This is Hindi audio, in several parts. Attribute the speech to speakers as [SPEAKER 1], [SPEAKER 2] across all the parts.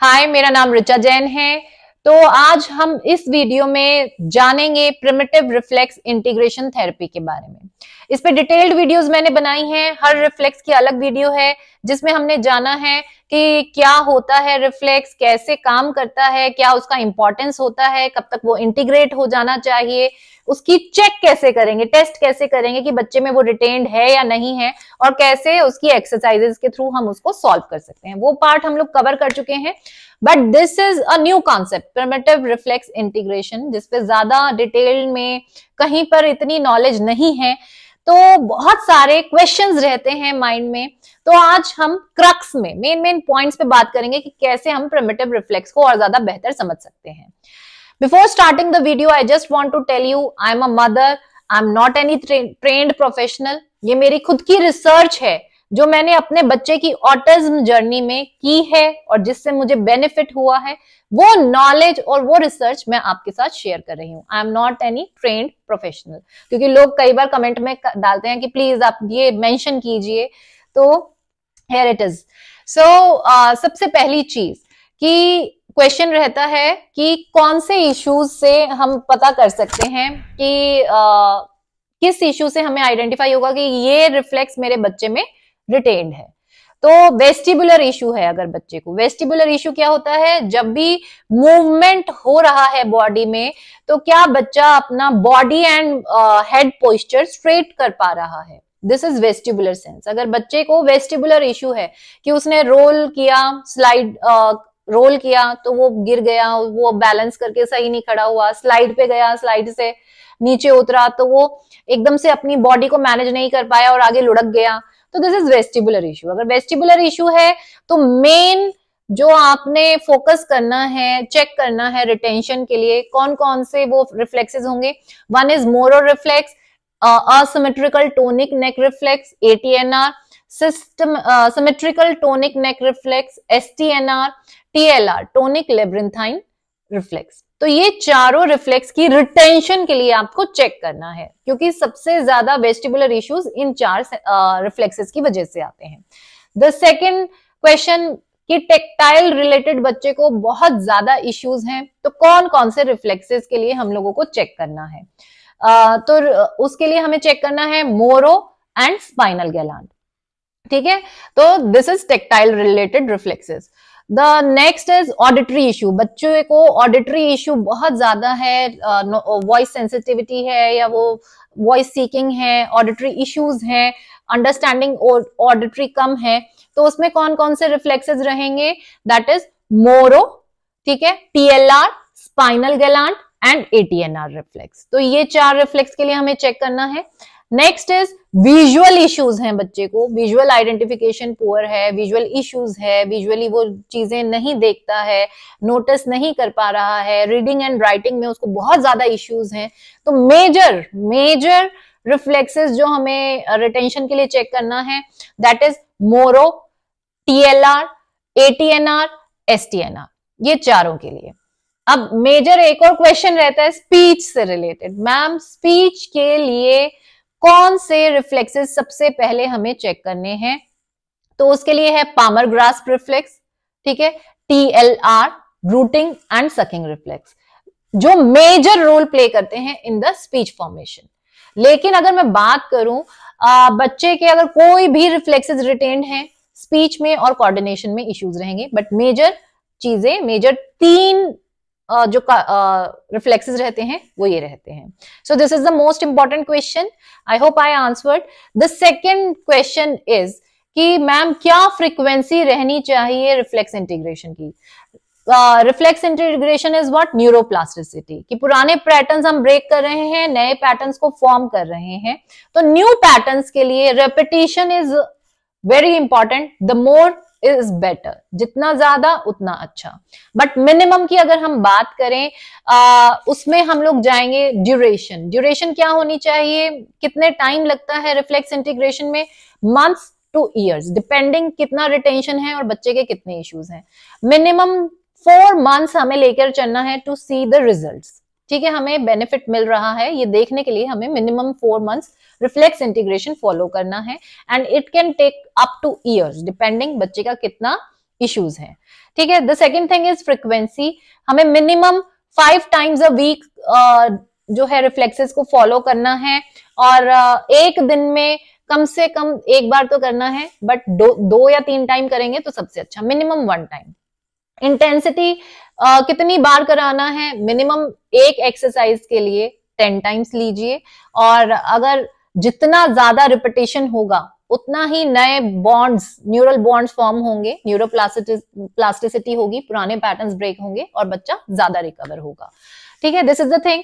[SPEAKER 1] हाय मेरा नाम रिचा जैन है तो आज हम इस वीडियो में जानेंगे प्रिमिटिव रिफ्लेक्स इंटीग्रेशन थेरेपी के बारे में इस पे डिटेल्ड वीडियोस मैंने बनाई हैं हर रिफ्लेक्स की अलग वीडियो है जिसमें हमने जाना है कि क्या होता है रिफ्लेक्स कैसे काम करता है क्या उसका इंपॉर्टेंस होता है कब तक वो इंटीग्रेट हो जाना चाहिए उसकी चेक कैसे करेंगे टेस्ट कैसे करेंगे कि बच्चे में वो रिटेन्ड है या नहीं है और कैसे उसकी एक्सरसाइजेस के थ्रू हम उसको सॉल्व कर सकते हैं वो पार्ट हम लोग कवर कर चुके हैं but this is a new concept primitive reflex integration जिसपे ज्यादा डिटेल में कहीं पर इतनी नॉलेज नहीं है तो बहुत सारे क्वेश्चंस रहते हैं माइंड में तो आज हम क्रक्स में मेन मेन पॉइंट्स पे बात करेंगे कि कैसे हम प्रिमिटिव रिफ्लेक्स को और ज्यादा बेहतर समझ सकते हैं before starting the video I just want to tell you I am a mother I am not any train professional ये मेरी खुद की रिसर्च है जो मैंने अपने बच्चे की ऑटिज्म जर्नी में की है और जिससे मुझे बेनिफिट हुआ है वो नॉलेज और वो रिसर्च मैं आपके साथ शेयर कर रही हूँ I am not any trained professional क्योंकि लोग कई बार कमेंट में डालते हैं कि प्लीज आप ये मेंशन कीजिए तो हेयर इट इज सो सबसे पहली चीज कि क्वेश्चन रहता है कि कौन से इश्यूज से हम पता कर सकते हैं कि uh, किस इश्यू से हमें आइडेंटिफाई होगा कि ये रिफ्लेक्स मेरे बच्चे में रिटेन्ड है तो वेस्टिबुलर इशू है अगर बच्चे को वेस्टिबुलर इशू क्या होता है जब भी मूवमेंट हो रहा है बॉडी में तो क्या बच्चा अपना body and head posture straight कर पा रहा है दिस इज वेस्टिबुलर सेंस अगर बच्चे को वेस्टिबुलर इशू है कि उसने रोल किया स्लाइड रोल uh, किया तो वो गिर गया वो बैलेंस करके सही नहीं खड़ा हुआ स्लाइड पे गया स्लाइड से नीचे उतरा तो वो एकदम से अपनी बॉडी को मैनेज नहीं कर पाया और आगे लुढ़क गया तो दिस इज वेस्टिबुलर इश्यू अगर वेस्टिबुलर इश्यू है तो मेन जो आपने फोकस करना है चेक करना है रिटेंशन के लिए कौन कौन से वो रिफ्लेक्सेस होंगे one is Moro reflex asymmetrical tonic neck reflex ATNR system symmetrical tonic neck reflex S T N L TLR tonic labyrinthine reflex तो ये चारों रिफ्लेक्स की रिटेंशन के लिए आपको चेक करना है क्योंकि सबसे ज्यादा वेस्टिबुलर इश्यूज इन चार रिफ्लेक्सेस की वजह से आते हैं द सेकेंड क्वेश्चन कि टेक्टाइल रिलेटेड बच्चे को बहुत ज्यादा इश्यूज हैं तो कौन कौन से रिफ्लेक्सेस के लिए हम लोगों को चेक करना है आ, तो उसके लिए हमें चेक करना है मोरो एंड स्पाइनल गैलांड ठीक है तो this is tactile related reflexes the next is auditory issue बच्चों को ऑडिटरी इशू बहुत ज्यादा है वॉइस uh, सेंसिटिविटी no, है या वो वॉइस सीकिंग है ऑडिटरी इश्यूज हैं अंडरस्टैंडिंग ऑडिटरी कम है तो उसमें कौन कौन से रिफ्लेक्सेस रहेंगे दैट इज मोरो ठीक है TLR spinal Galant and ATNR reflex तो ये चार रिफ्लेक्स के लिए हमें चेक करना है नेक्स्ट इज विजुअल इश्यूज हैं बच्चे को विजुअल आइडेंटिफिकेशन पुअर है विजुअल इश्यूज है विजुअली वो चीजें नहीं देखता है नोटिस नहीं कर पा रहा है रीडिंग एंड राइटिंग में उसको बहुत ज्यादा इश्यूज हैं तो मेजर मेजर रिफ्लेक्सेस जो हमें रिटेंशन के लिए चेक करना है that is Moro TLR ATNR STNR ये चारों के लिए अब मेजर एक और क्वेश्चन रहता है स्पीच से रिलेटेड मैम स्पीच के लिए कौन से रिफ्लेक्सेस सबसे पहले हमें चेक करने हैं तो उसके लिए है पामर ग्रास रिफ्लेक्स ठीक है T L R rooting and sucking reflex जो मेजर रोल प्ले करते हैं इन द स्पीच फॉर्मेशन लेकिन अगर मैं बात करूं आ, बच्चे के अगर कोई भी रिफ्लेक्सेस रिटेन्ड हैं स्पीच में और कोऑर्डिनेशन में इश्यूज रहेंगे बट मेजर चीजें मेजर तीन जो रिफ्लेक्सेस रहते हैं वो ये रहते हैं so this is the most important question I hope I answered the second question is कि मैम क्या फ्रीक्वेंसी रहनी चाहिए रिफ्लेक्स इंटीग्रेशन की reflex integration is what neuroplasticity कि पुराने पैटर्न्स हम ब्रेक कर रहे हैं नए पैटर्न्स को फॉर्म कर रहे हैं तो न्यू पैटर्न्स के लिए repetition is very important the more is better जितना ज्यादा उतना अच्छा बट मिनिमम की अगर हम बात करें आ, उसमें हम लोग जाएंगे ड्यूरेशन ड्यूरेशन क्या होनी चाहिए कितने टाइम लगता है रिफ्लेक्स इंटीग्रेशन में मंथ्स टू ईयर्स डिपेंडिंग कितना रिटेंशन है और बच्चे के कितने इश्यूज हैं मिनिमम फोर मंथ्स हमें लेकर चलना है टू सी द रिजल्ट ठीक है हमें बेनिफिट मिल रहा है ये देखने के लिए हमें minimum four months reflex integration follow करना है and it can take up to years depending बच्चे का कितना इश्यूज है ठीक है the second thing is frequency हमें minimum five times a week जो है रिफ्लेक्सेस को फॉलो करना है और uh, एक दिन में कम से कम एक बार तो करना है बट दो, दो या तीन टाइम करेंगे तो सबसे अच्छा मिनिमम वन टाइम इंटेंसिटी कितनी बार कराना है मिनिमम एक एक्सरसाइज के लिए टेन टाइम्स लीजिए और अगर जितना ज्यादा रिपीटेशन होगा उतना ही नए बॉन्ड्स न्यूरल बॉन्ड्स फॉर्म होंगे न्यूरो प्लास्टिसिटी होगी पुराने पैटर्न ब्रेक होंगे और बच्चा ज्यादा रिकवर होगा ठीक है दिस इज द थिंग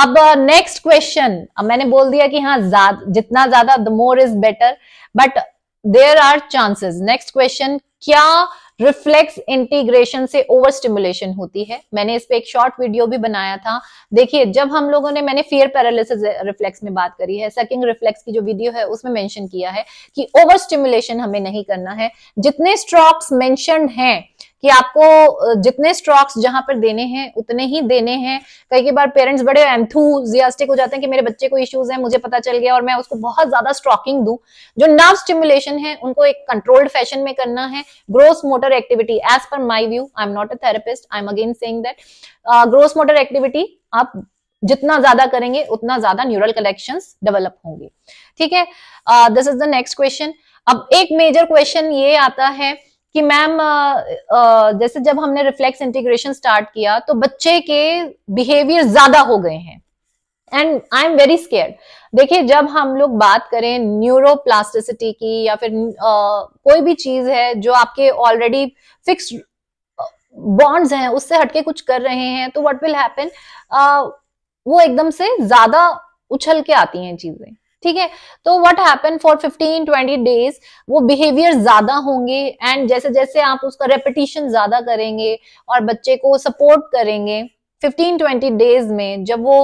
[SPEAKER 1] अब नेक्स्ट uh, क्वेश्चन मैंने बोल दिया कि हाँ जाद, जितना ज्यादा the more is better but there are chances next question क्या रिफ्लेक्स इंटीग्रेशन से ओवर स्टिमुलेशन होती है मैंने इस पे एक शॉर्ट वीडियो भी बनाया था देखिए जब हम लोगों ने मैंने फियर पैरालिसिस रिफ्लेक्स में बात करी है सकिंग रिफ्लेक्स की जो वीडियो है उसमें मेंशन किया है कि ओवर स्टिमुलेशन हमें नहीं करना है जितने स्ट्रॉक्स मेंशन हैं कि आपको जितने स्ट्रॉक्स जहां पर देने हैं उतने ही देने हैं कई कई बार पेरेंट्स बड़े एंथूजियास्टिक हो जाते हैं कि मेरे बच्चे को इश्यूज है मुझे पता चल गया और मैं उसको बहुत ज्यादा स्ट्रॉकिंग दू जो नर्व स्टिमुलेशन है उनको एक कंट्रोल्ड फैशन में करना है gross motor activity as per my view I am not a therapist I am again saying that gross motor activity आप जितना ज्यादा करेंगे उतना ज्यादा न्यूरल कलेक्शन डेवलप होंगे ठीक है this is the next question अब एक मेजर क्वेश्चन ये आता है कि मैम जैसे जब हमने रिफ्लेक्स इंटीग्रेशन स्टार्ट किया तो बच्चे के बिहेवियर ज्यादा हो गए हैं and I am very scare देखिए जब हम लोग बात करें न्यूरोप्लास्टिसिटी की या फिर आ, कोई भी चीज है जो आपके ऑलरेडी फिक्स बॉन्ड्स हैं उससे हटके कुछ कर रहे हैं तो व्हाट विल हैपन वो एकदम से ज्यादा उछल के आती हैं चीजें ठीक है तो व्हाट हैपन फॉर 15 20 डेज वो बिहेवियर ज्यादा होंगे एंड जैसे जैसे आप उसका रेपिटेशन ज्यादा करेंगे और बच्चे को सपोर्ट करेंगे 15-20 डेज में जब वो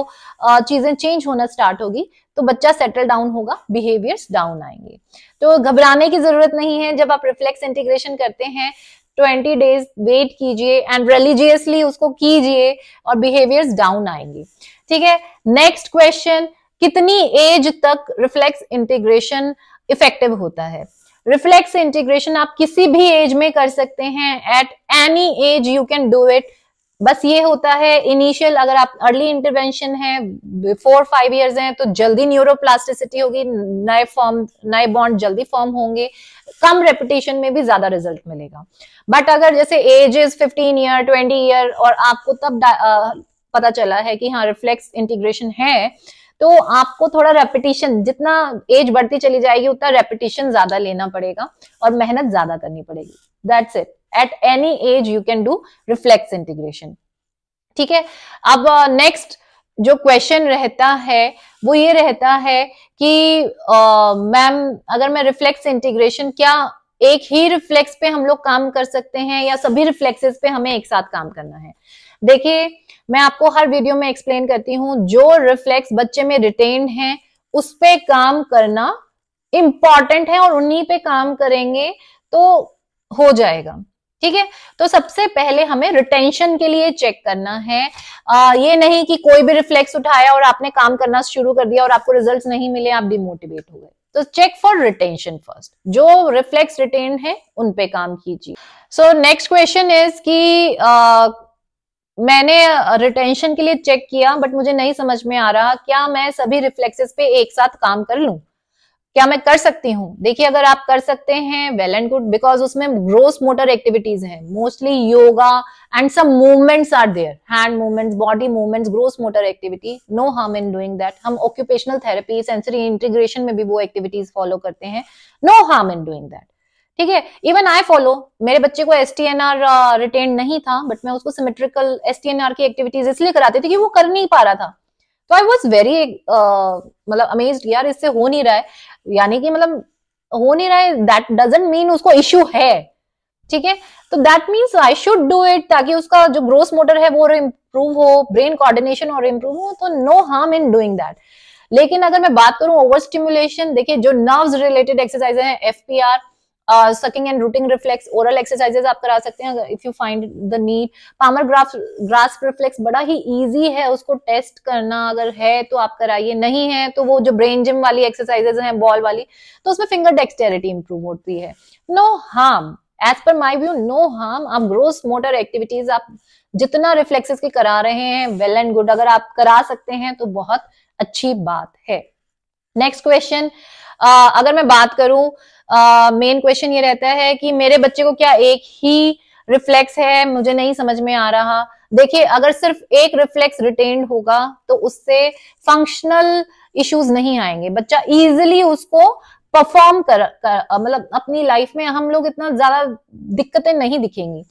[SPEAKER 1] चीजें चेंज होना स्टार्ट होगी तो बच्चा सेटल डाउन होगा बिहेवियर्स डाउन आएंगे तो घबराने की जरूरत नहीं है जब आप रिफ्लेक्स इंटीग्रेशन करते हैं 20 डेज वेट कीजिए एंड रिलीजियसली उसको कीजिए और बिहेवियर्स डाउन आएंगे ठीक है नेक्स्ट क्वेश्चन कितनी एज तक रिफ्लेक्स इंटीग्रेशन इफेक्टिव होता है रिफ्लेक्स इंटीग्रेशन आप किसी भी एज में कर सकते हैं at any age you can do it बस ये होता है इनिशियल अगर आप अर्ली इंटरवेंशन है बिफोर फाइव इयर्स हैं तो जल्दी न्यूरोप्लास्टिसिटी होगी नए फॉर्म नए बॉन्ड जल्दी फॉर्म होंगे कम रेपिटेशन में भी ज्यादा रिजल्ट मिलेगा बट अगर जैसे एजेस 15 ईयर 20 ईयर और आपको तब आ, पता चला है कि हाँ रिफ्लेक्स इंटीग्रेशन है तो आपको थोड़ा रेपिटेशन जितना एज बढ़ती चली जाएगी उतना रेपिटेशन ज्यादा लेना पड़ेगा और मेहनत ज्यादा करनी पड़ेगी that's it at any age you can do reflex integration ठीक है अब नेक्स्ट uh, जो क्वेश्चन रहता है वो ये रहता है कि मैम uh, अगर मैं रिफ्लेक्स इंटीग्रेशन क्या एक ही रिफ्लेक्स पे हम लोग काम कर सकते हैं या सभी रिफ्लेक्सेस पे हमें एक साथ काम करना है देखिए मैं आपको हर वीडियो में एक्सप्लेन करती हूँ जो रिफ्लेक्स बच्चे में रिटेन है उस पर काम करना इंपॉर्टेंट है और उन्हीं पे काम करेंगे तो हो जाएगा ठीक है तो सबसे पहले हमें रिटेंशन के लिए चेक करना है आ, ये नहीं कि कोई भी रिफ्लेक्स उठाया और आपने काम करना शुरू कर दिया और आपको रिजल्ट नहीं मिले आप डिमोटिवेट हो गए तो चेक फॉर रिटेंशन फर्स्ट जो रिफ्लेक्स रिटेन है उन पे काम कीजिए सो नेक्स्ट क्वेश्चन इज की आ, मैंने रिटेंशन के लिए चेक किया बट मुझे नहीं समझ में आ रहा क्या मैं सभी रिफ्लेक्सेस पे एक साथ काम कर लू क्या मैं कर सकती हूँ देखिए अगर आप कर सकते हैं वेल एंड गुड बिकॉज उसमें ग्रोस मोटर एक्टिविटीज हैं mostly yoga and some movements are there hand movements body movements gross motor activity no harm in doing that हम ऑक्यूपेशनल थेरेपी सेंसरी इंटीग्रेशन में भी वो एक्टिविटीज फॉलो करते हैं no harm in doing that ठीक है इवन आई फॉलो मेरे बच्चे को S T N R retain नहीं था बट मैं उसको symmetrical S T N R की एक्टिविटीज इसलिए कराती थी कि वो कर नहीं पा रहा था तो आई वॉज वेरी मतलब अमेज यार इससे हो नहीं रहा है यानी कि मतलब हो नहीं रहा है दैट डजेंट मीन उसको इश्यू है ठीक है तो that means I should do it ताकि उसका जो ग्रोस मोटर है वो इम्प्रूव हो ब्रेन कोऑर्डिनेशन और इम्प्रूव हो तो no harm in doing that लेकिन अगर मैं बात करूं ओवर स्टिमुलेशन देखिए जो nerves related exercise P FPR sucking and rooting reflex oral exercises आप करा सकते हैं if you find the need palmar ग्राफ ग्रास रिफ्लेक्स बड़ा ही इजी है उसको टेस्ट करना अगर है तो आप कराइए नहीं है तो वो जो ब्रेन जिम वाली एक्सरसाइजेज हैं बॉल वाली तो उसमें फिंगर डेक्सटेरिटी इंप्रूव होती है no harm as per my view no harm आप ग्रोस मोटर एक्टिविटीज आप जितना रिफ्लेक्सेस की करा रहे हैं वेल एंड गुड अगर आप करा सकते हैं तो बहुत अच्छी बात है नेक्स्ट क्वेश्चन uh, अगर मैं बात करूं मेन uh, क्वेश्चन ये रहता है कि मेरे बच्चे को क्या एक ही रिफ्लेक्स है मुझे नहीं समझ में आ रहा देखिए अगर सिर्फ एक रिफ्लेक्स रिटेन्ड होगा तो उससे फंक्शनल इश्यूज नहीं आएंगे बच्चा इजिली उसको परफॉर्म कर, कर मतलब अपनी लाइफ में हम लोग इतना ज्यादा दिक्कतें नहीं दिखेंगी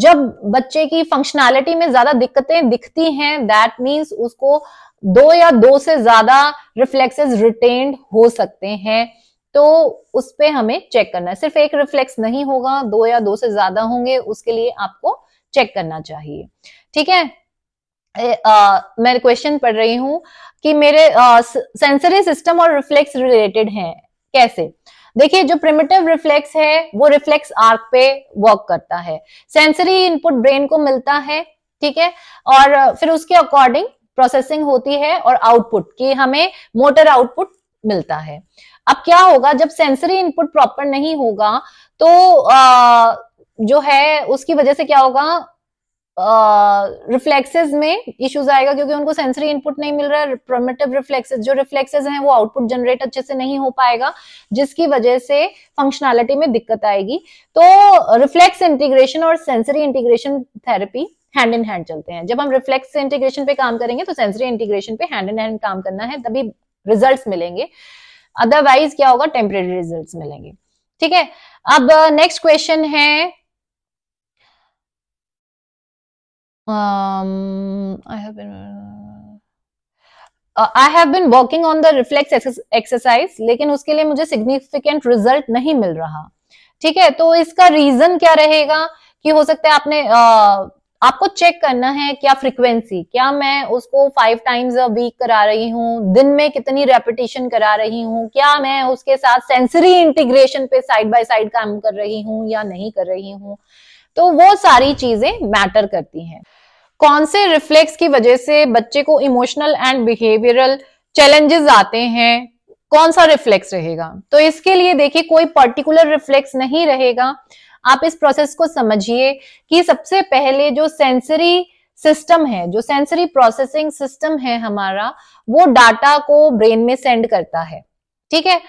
[SPEAKER 1] जब बच्चे की फंक्शनैलिटी में ज्यादा दिक्कतें दिखती हैं दैट मीन्स उसको दो या दो से ज्यादा रिफ्लेक्सेस रिटेन्ड हो सकते हैं तो उस पर हमें चेक करना है सिर्फ एक रिफ्लेक्स नहीं होगा दो या दो से ज्यादा होंगे उसके लिए आपको चेक करना चाहिए ठीक है आ, मैं क्वेश्चन पढ़ रही हूं कि मेरे सेंसरी सिस्टम और रिफ्लेक्स रिलेटेड हैं कैसे देखिए जो प्रिमिटिव रिफ्लेक्स है वो रिफ्लेक्स आर्क पे वर्क करता है सेंसरी इनपुट ब्रेन को मिलता है ठीक है और फिर उसके अकॉर्डिंग प्रोसेसिंग होती है और आउटपुट की हमें मोटर आउटपुट मिलता है अब क्या होगा जब सेंसरी इनपुट प्रॉपर नहीं होगा तो आ, जो है उसकी वजह से क्या होगा रिफ्लेक्सेस uh, में इश्यूज आएगा क्योंकि उनको सेंसरी इनपुट नहीं मिल रहा है रिफ्लेक्सेस जो रिफ्लेक्सेस हैं वो आउटपुट जनरेट अच्छे से नहीं हो पाएगा जिसकी वजह से फंक्शनैलिटी में दिक्कत आएगी तो रिफ्लेक्स इंटीग्रेशन और sensory integration therapy hand in hand चलते हैं जब हम रिफ्लेक्स इंटीग्रेशन पे काम करेंगे तो सेंसरी इंटीग्रेशन पे हैंड इन हैंड काम करना है तभी रिजल्ट मिलेंगे अदरवाइज क्या होगा टेम्परेरी रिजल्ट मिलेंगे ठीक है अब नेक्स्ट uh, क्वेश्चन है I have been working on the reflex exercise लेकिन उसके लिए मुझे सिग्निफिकेंट रिजल्ट नहीं मिल रहा ठीक है तो इसका रीजन क्या रहेगा कि हो सकता है आपने uh, आपको चेक करना है क्या फ्रीक्वेंसी क्या मैं उसको फाइव टाइम्स अ वीक करा रही हूँ दिन में कितनी रेपिटेशन करा रही हूँ क्या मैं उसके साथ सेंसरी इंटीग्रेशन पे साइड बाय साइड काम कर रही हूँ या नहीं कर रही हूँ तो वो सारी चीजें मैटर करती हैं कौन से रिफ्लेक्स की वजह से बच्चे को इमोशनल एंड बिहेवियरल चैलेंजेस आते हैं कौन सा रिफ्लेक्स रहेगा तो इसके लिए देखिए कोई पर्टिकुलर रिफ्लेक्स नहीं रहेगा आप इस प्रोसेस को समझिए कि सबसे पहले जो सेंसरी सिस्टम है जो सेंसरी प्रोसेसिंग सिस्टम है हमारा वो डाटा को ब्रेन में सेंड करता है ठीक है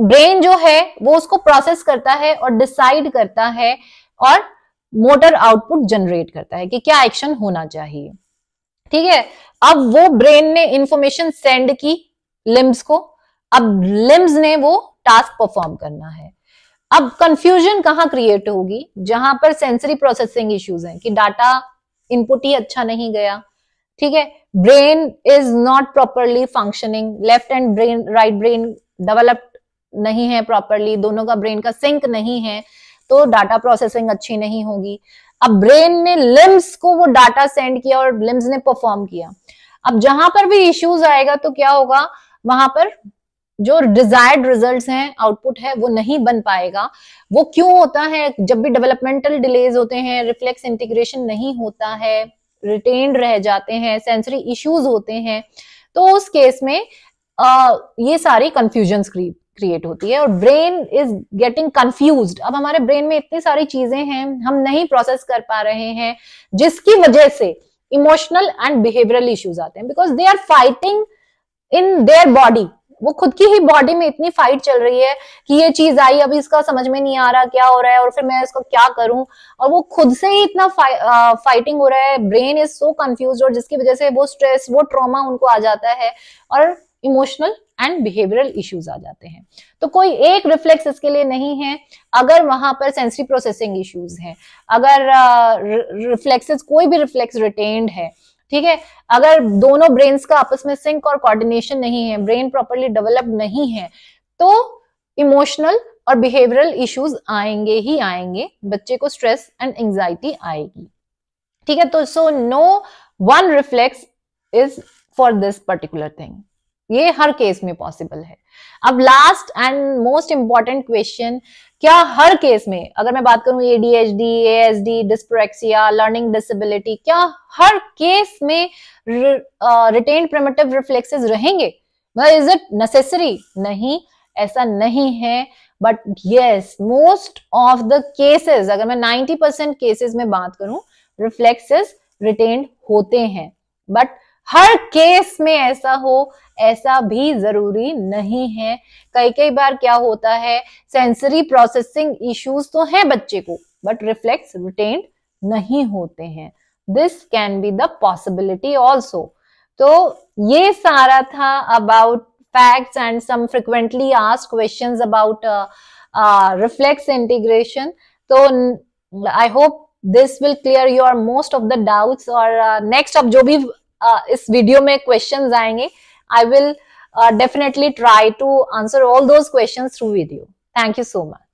[SPEAKER 1] ब्रेन जो है वो उसको प्रोसेस करता है और डिसाइड करता है और मोटर आउटपुट जनरेट करता है कि क्या एक्शन होना चाहिए ठीक है अब वो ब्रेन ने इंफॉर्मेशन सेंड की लिम्स को अब लिम्स ने वो टास्क परफॉर्म करना है अब कंफ्यूजन कहाँ क्रिएट होगी जहां पर सेंसरी प्रोसेसिंग इश्यूज हैं कि डाटा इनपुट ही अच्छा नहीं गया ठीक है brain is not properly functioning left and brain right brain developed नहीं है प्रॉपरली दोनों का ब्रेन का सिंक नहीं है तो डाटा प्रोसेसिंग अच्छी नहीं होगी अब ब्रेन ने लिम्स को वो डाटा सेंड किया और लिम्स ने परफॉर्म किया अब जहां पर भी इश्यूज आएगा तो क्या होगा वहां पर जो डिजायर्ड रिजल्ट्स हैं आउटपुट है वो नहीं बन पाएगा वो क्यों होता है जब भी डेवलपमेंटल डिलेज होते हैं रिफ्लेक्स इंटीग्रेशन नहीं होता है रिटेन रह जाते हैं सेंसरी इश्यूज होते हैं तो उस केस में आ, ये सारी कंफ्यूजन क्रिएट होती है और ब्रेन इज गेटिंग कंफ्यूज अब हमारे ब्रेन में इतनी सारी चीजें हैं हम नहीं प्रोसेस कर पा रहे हैं जिसकी वजह से इमोशनल एंड बिहेवियरल इश्यूज आते हैं because they are fighting in their body वो खुद की ही बॉडी में इतनी फाइट चल रही है कि ये चीज आई अभी इसका समझ में नहीं आ रहा क्या हो रहा है और फिर मैं इसको क्या करूं और वो खुद से ही इतना फाइ, आ, फाइटिंग हो रहा है ब्रेन इज सो कंफ्यूज और जिसकी वजह से वो स्ट्रेस वो ट्रॉमा उनको आ जाता है और इमोशनल एंड बिहेवियरल इश्यूज आ जाते हैं तो कोई एक रिफ्लेक्स इसके लिए नहीं है अगर वहां पर सेंसरी प्रोसेसिंग इश्यूज हैं अगर रिफ्लेक्सेस कोई भी रिफ्लेक्स रिटेन्ड है ठीक है अगर दोनों ब्रेन्स का आपस में सिंक और कोऑर्डिनेशन नहीं है ब्रेन प्रॉपरली डेवलप नहीं है तो इमोशनल और बिहेवियरल इश्यूज आएंगे ही आएंगे बच्चे को स्ट्रेस एंड एंजाइटी आएगी ठीक है तो so no one reflex is for this particular thing ये हर केस में पॉसिबल है अब last and most important question क्या हर केस में अगर मैं बात करूं ADHD ASD dyspraxia learning disability क्या हर केस में रिटेन प्रमेटिव रिफ्लेक्सेस रहेंगे इज इट नेसेसरी नहीं ऐसा नहीं है but yes most of the cases अगर मैं 90 परसेंट केसेस में बात करूं रिफ्लेक्सेस रिटेन होते हैं बट हर केस में ऐसा हो ऐसा भी जरूरी नहीं है कई कई बार क्या होता है सेंसरी प्रोसेसिंग इश्यूज तो है बच्चे को बट रिफ्लेक्स रिटेन नहीं होते हैं this can be the possibility also तो ये सारा था about facts and some frequently ask question about reflex integration तो I hope this will clear your most of the doubts और नेक्स्ट uh, अब जो भी Uh, इस वीडियो में क्वेश्चन आएंगे I will definitely try to answer all those questions through video thank you so much